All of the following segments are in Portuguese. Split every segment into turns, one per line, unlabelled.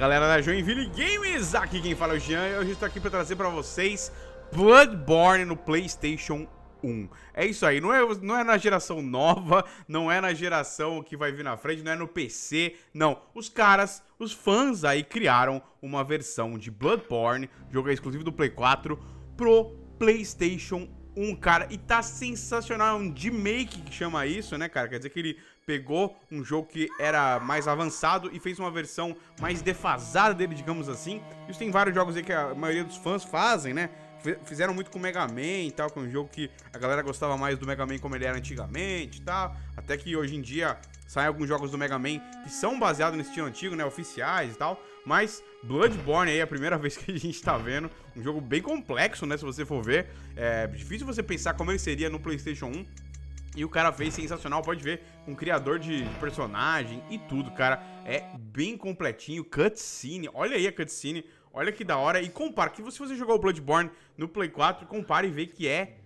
galera da Joinville Games, aqui quem fala é o Jean e hoje estou aqui para trazer para vocês Bloodborne no Playstation 1. É isso aí, não é, não é na geração nova, não é na geração que vai vir na frente, não é no PC, não. Os caras, os fãs aí criaram uma versão de Bloodborne, jogo exclusivo do Play 4, pro Playstation 1 um cara. E tá sensacional, é um remake que chama isso, né, cara? Quer dizer que ele pegou um jogo que era mais avançado e fez uma versão mais defasada dele, digamos assim. Isso tem vários jogos aí que a maioria dos fãs fazem, né? Fizeram muito com o Mega Man e tal, que é um jogo que a galera gostava mais do Mega Man como ele era antigamente e tal. Até que hoje em dia Saem alguns jogos do Mega Man que são baseados no estilo antigo, né? Oficiais e tal. Mas Bloodborne aí é a primeira vez que a gente tá vendo. Um jogo bem complexo, né? Se você for ver. É difícil você pensar como ele seria no PlayStation 1. E o cara fez sensacional, pode ver, um criador de personagem e tudo, cara. É bem completinho, cutscene, olha aí a cutscene, olha que da hora. E compara, que se você jogou o Bloodborne no Play 4, compara e vê que é,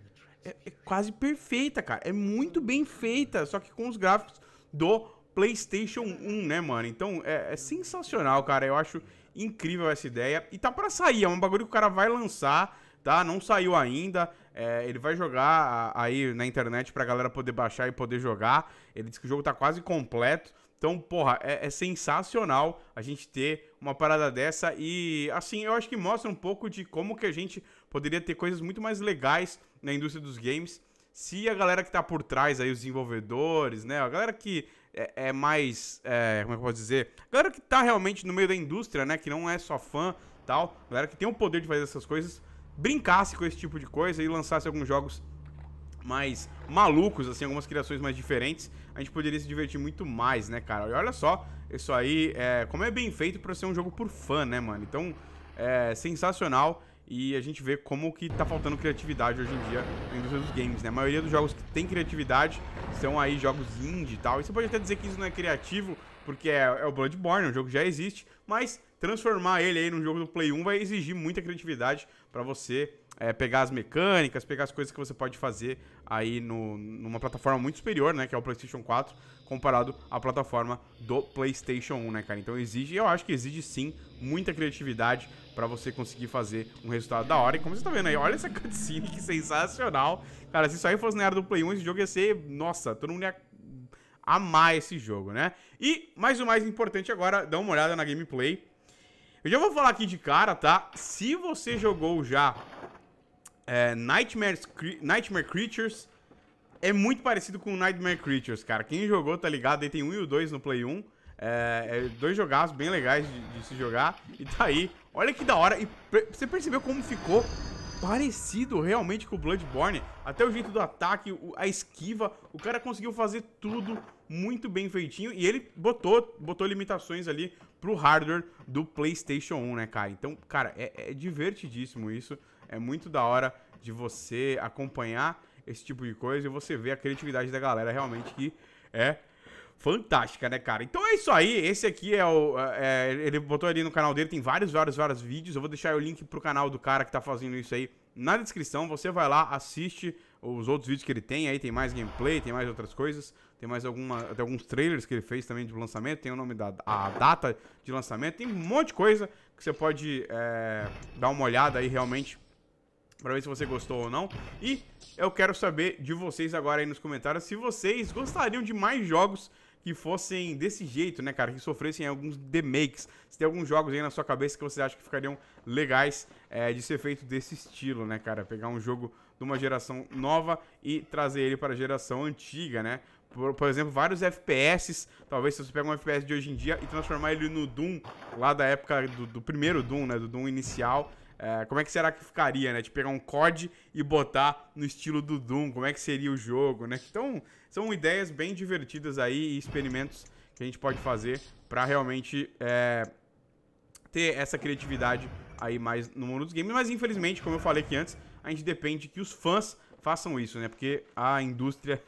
é, é quase perfeita, cara. É muito bem feita, só que com os gráficos do PlayStation 1, né, mano? Então é, é, sensacional, cara. Eu acho incrível essa ideia. E tá para sair, é um bagulho que o cara vai lançar, tá? Não saiu ainda. É, ele vai jogar aí na internet pra galera poder baixar e poder jogar. Ele disse que o jogo tá quase completo. Então, porra, é, é sensacional a gente ter uma parada dessa e, assim, eu acho que mostra um pouco de como que a gente poderia ter coisas muito mais legais na indústria dos games se a galera que tá por trás aí, os desenvolvedores, né? A galera que é, é mais. É, como é que eu posso dizer? A galera que tá realmente no meio da indústria, né? Que não é só fã tal. A galera que tem o poder de fazer essas coisas, brincasse com esse tipo de coisa e lançasse alguns jogos mais malucos, assim, algumas criações mais diferentes, a gente poderia se divertir muito mais, né, cara? E olha só, isso aí, é, como é bem feito para ser um jogo por fã, né, mano? Então, é sensacional. E a gente vê como que tá faltando criatividade hoje em dia na indústria dos games, né? A maioria dos jogos que tem criatividade são aí jogos indie e tal. E você pode até dizer que isso não é criativo, porque é, é o Bloodborne, é um jogo que já existe, mas transformar ele aí num jogo do Play 1 vai exigir muita criatividade para você é, pegar as mecânicas, pegar as coisas que você pode fazer aí no, numa plataforma muito superior, né? Que é o PlayStation 4, comparado à plataforma do PlayStation 1, né, cara? Então exige, eu acho que exige sim muita criatividade para você conseguir fazer um resultado da hora. E como você tá vendo aí, olha essa cutscene que sensacional. Cara, se isso aí fosse na era do Play 1, esse jogo ia ser, nossa, todo mundo ia amar esse jogo, né? E, mais o mais importante agora, dá uma olhada na gameplay. Eu já vou falar aqui de cara, tá? Se você jogou já é, Nightmare, Nightmare Creatures é muito parecido com Nightmare Creatures, cara. Quem jogou, tá ligado? Aí tem um e o dois no Play 1. É, é dois jogaços bem legais de, de, se jogar. E tá aí. Olha que da hora. E você percebeu como ficou parecido realmente com o Bloodborne? Até o jeito do ataque, a esquiva. O cara conseguiu fazer tudo muito bem feitinho. E ele botou, botou limitações ali pro hardware do PlayStation 1, né, cara? Então, cara, é, é divertidíssimo isso. É muito da hora de você acompanhar esse tipo de coisa e você ver a criatividade da galera realmente que é fantástica, né, cara? Então é isso aí. Esse aqui é o. É, ele botou ali no canal dele, tem vários, vários, vários vídeos. Eu vou deixar o link pro canal do cara que tá fazendo isso aí na descrição. Você vai lá, assiste os outros vídeos que ele tem. Aí tem mais gameplay, tem mais outras coisas. Tem mais alguma, tem alguns trailers que ele fez também de lançamento. Tem o nome da a data de lançamento. Tem um monte de coisa que você pode é, dar uma olhada aí realmente para ver se você gostou ou não. E eu quero saber de vocês agora aí nos comentários se vocês gostariam de mais jogos que fossem desse jeito, né, cara? Que sofressem alguns demakes. Se tem alguns jogos aí na sua cabeça que vocês acham que ficariam legais é, de ser feito desse estilo, né, cara? Pegar um jogo de uma geração nova e trazer ele para a geração antiga, né? Por, por, exemplo, vários FPS. Talvez se você pegar um FPS de hoje em dia e transformar ele no Doom, lá da época do, do primeiro Doom, né? Do Doom inicial. É, como é que será que ficaria, né? De pegar um COD e botar no estilo do Doom, como é que seria o jogo, né? Então, são ideias bem divertidas aí e experimentos que a gente pode fazer para realmente é, ter essa criatividade aí mais no mundo dos games. Mas, infelizmente, como eu falei aqui antes, a gente depende que os fãs façam isso, né? Porque a indústria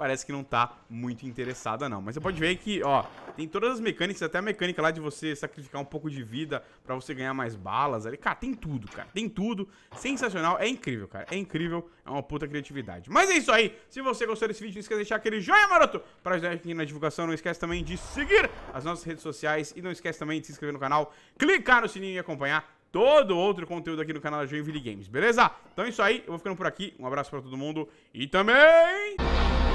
parece que não tá muito interessada não. Mas você pode ver que, ó, tem todas as mecânicas, até a mecânica lá de você sacrificar um pouco de vida pra você ganhar mais balas ali. Cara, tem tudo, cara, tem tudo. Sensacional, é incrível, cara, é incrível, é uma puta criatividade. Mas é isso aí, se você gostou desse vídeo, não esquece de deixar aquele joinha maroto pra ajudar aqui na divulgação. Não esquece também de seguir as nossas redes sociais e não esquece também de se inscrever no canal, clicar no sininho e acompanhar todo outro conteúdo aqui no canal da Joinville Games, beleza? Então é isso aí, eu vou ficando por aqui, um abraço pra todo mundo e também...